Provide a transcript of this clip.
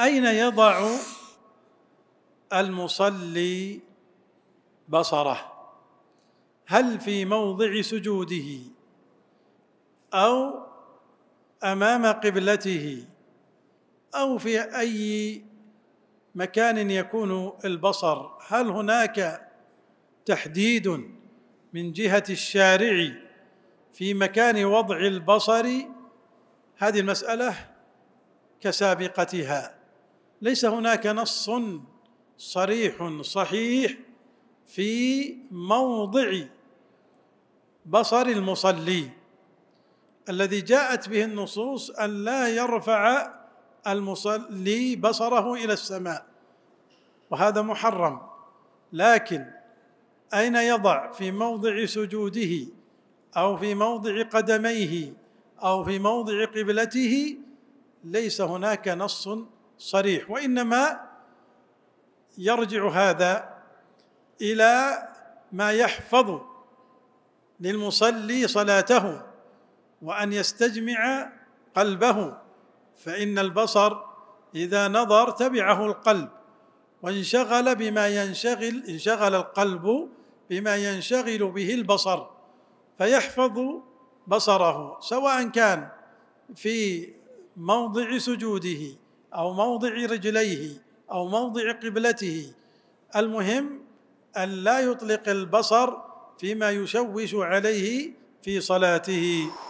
اين يضع المصلي بصره هل في موضع سجوده او امام قبلته او في اي مكان يكون البصر هل هناك تحديد من جهه الشارع في مكان وضع البصر هذه المساله كسابقتها ليس هناك نص صريح صحيح في موضع بصر المصلي الذي جاءت به النصوص أن لا يرفع المصلي بصره إلى السماء وهذا محرم لكن أين يضع في موضع سجوده أو في موضع قدميه أو في موضع قبلته ليس هناك نص صريح وانما يرجع هذا الى ما يحفظ للمصلي صلاته وان يستجمع قلبه فان البصر اذا نظر تبعه القلب وانشغل بما ينشغل انشغل القلب بما ينشغل به البصر فيحفظ بصره سواء كان في موضع سجوده او موضع رجليه او موضع قبلته المهم ان لا يطلق البصر فيما يشوش عليه في صلاته